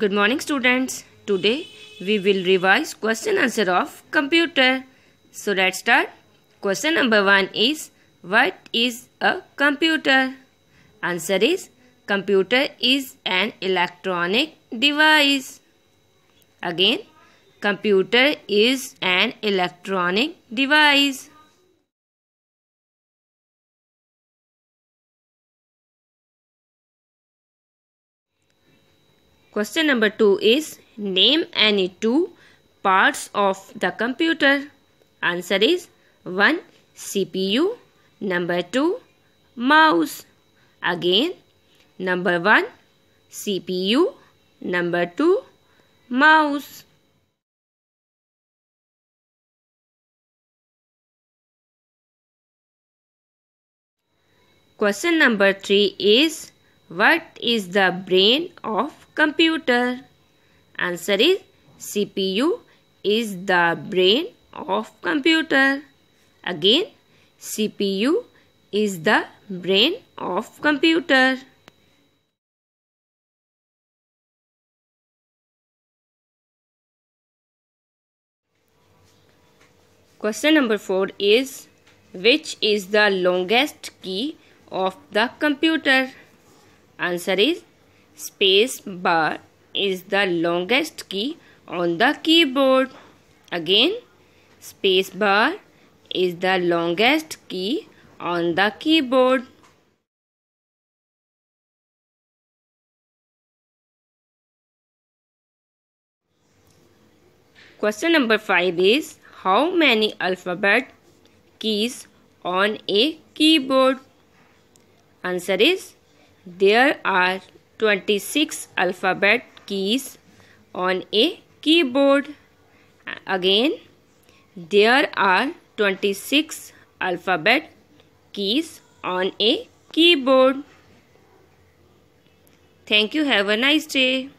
Good morning students. Today we will revise question answer of computer. So let's start. Question number 1 is what is a computer? Answer is computer is an electronic device. Again computer is an electronic device. Question number 2 is name any two parts of the computer. Answer is 1 CPU, number 2 mouse. Again number 1 CPU, number 2 mouse. Question number 3 is what is the brain of computer? Answer is CPU is the brain of computer. Again, CPU is the brain of computer. Question number 4 is Which is the longest key of the computer? Answer is space bar is the longest key on the keyboard. Again, space bar is the longest key on the keyboard. Question number 5 is how many alphabet keys on a keyboard? Answer is there are 26 alphabet keys on a keyboard. Again, there are 26 alphabet keys on a keyboard. Thank you. Have a nice day.